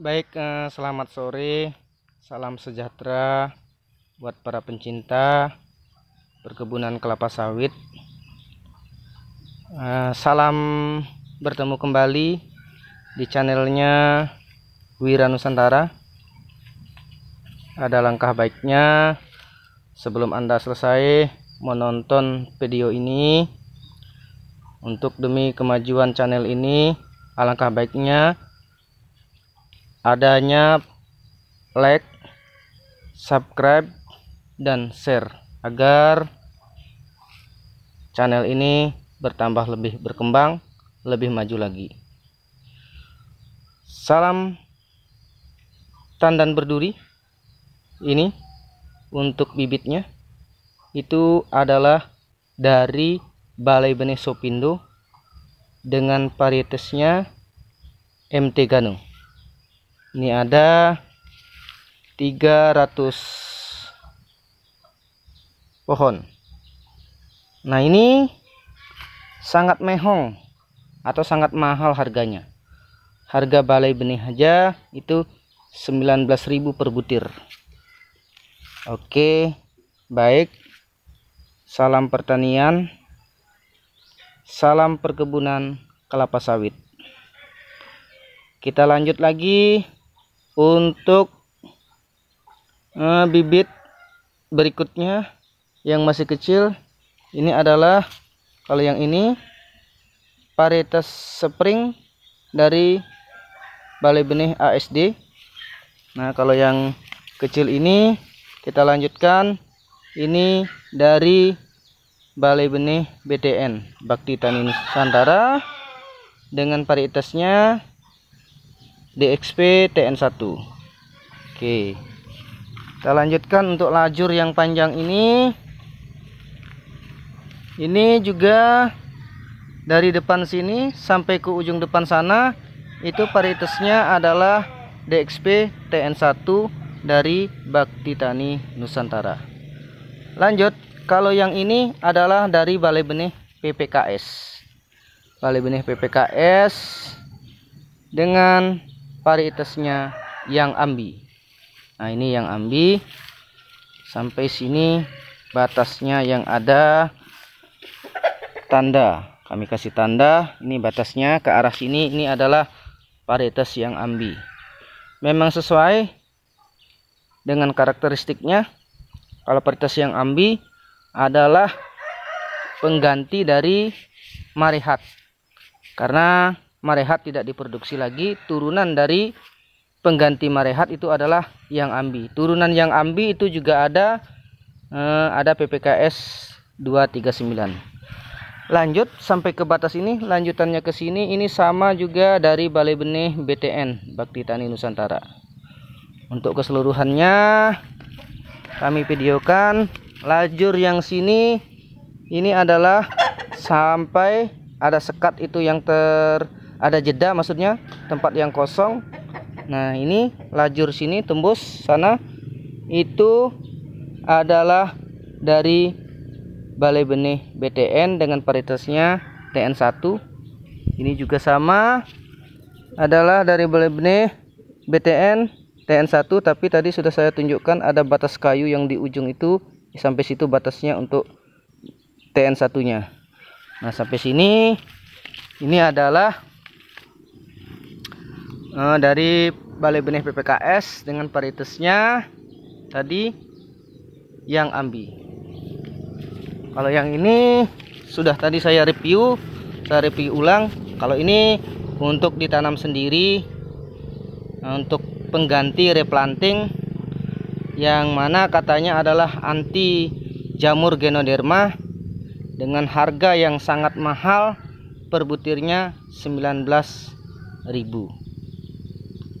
Baik, eh, selamat sore. Salam sejahtera buat para pencinta perkebunan kelapa sawit. Eh, salam bertemu kembali di channelnya Wira Nusantara. Ada langkah baiknya sebelum Anda selesai menonton video ini untuk demi kemajuan channel ini, alangkah baiknya adanya like, subscribe, dan share agar channel ini bertambah lebih berkembang, lebih maju lagi. Salam tandan berduri ini untuk bibitnya itu adalah dari Balai Benih Sopindo dengan varietasnya MT Ganung ini ada 300 pohon nah ini sangat mehong atau sangat mahal harganya harga balai benih aja itu 19.000 per butir oke baik salam pertanian salam perkebunan kelapa sawit kita lanjut lagi untuk uh, bibit berikutnya yang masih kecil ini adalah kalau yang ini varietas spring dari balai benih ASD nah kalau yang kecil ini kita lanjutkan ini dari balai benih BTN Bakti Tani Nusantara dengan varietasnya DXP TN1 oke kita lanjutkan untuk lajur yang panjang ini ini juga dari depan sini sampai ke ujung depan sana itu paritasnya adalah DXP TN1 dari Bakti Tani Nusantara lanjut kalau yang ini adalah dari Balai Benih PPKS Balai Benih PPKS dengan varietasnya yang ambi nah ini yang ambi sampai sini batasnya yang ada tanda kami kasih tanda ini batasnya ke arah sini ini adalah varietas yang ambi memang sesuai dengan karakteristiknya kalau varietas yang ambi adalah pengganti dari marihat karena marehat tidak diproduksi lagi turunan dari pengganti marehat itu adalah yang ambi turunan yang ambi itu juga ada eh, ada PPKS 239 lanjut sampai ke batas ini lanjutannya ke sini ini sama juga dari balai benih BTN Bakti Tani Nusantara untuk keseluruhannya kami videokan lajur yang sini ini adalah sampai ada sekat itu yang ter ada jeda maksudnya tempat yang kosong nah ini lajur sini tembus sana itu adalah dari balai benih BTN dengan paritasnya TN1 ini juga sama adalah dari balai benih BTN TN1 tapi tadi sudah saya tunjukkan ada batas kayu yang di ujung itu sampai situ batasnya untuk TN1 nya nah sampai sini ini adalah uh, dari Balai Benih PPKS dengan paritasnya tadi yang ambi. Kalau yang ini sudah tadi saya review, saya review ulang. Kalau ini untuk ditanam sendiri eh, untuk pengganti replanting yang mana katanya adalah anti jamur genoderma dengan harga yang sangat mahal per butirnya 19.000.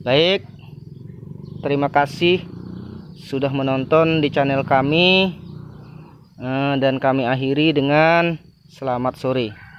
Baik, terima kasih sudah menonton di channel kami eh, dan kami akhiri dengan selamat sore.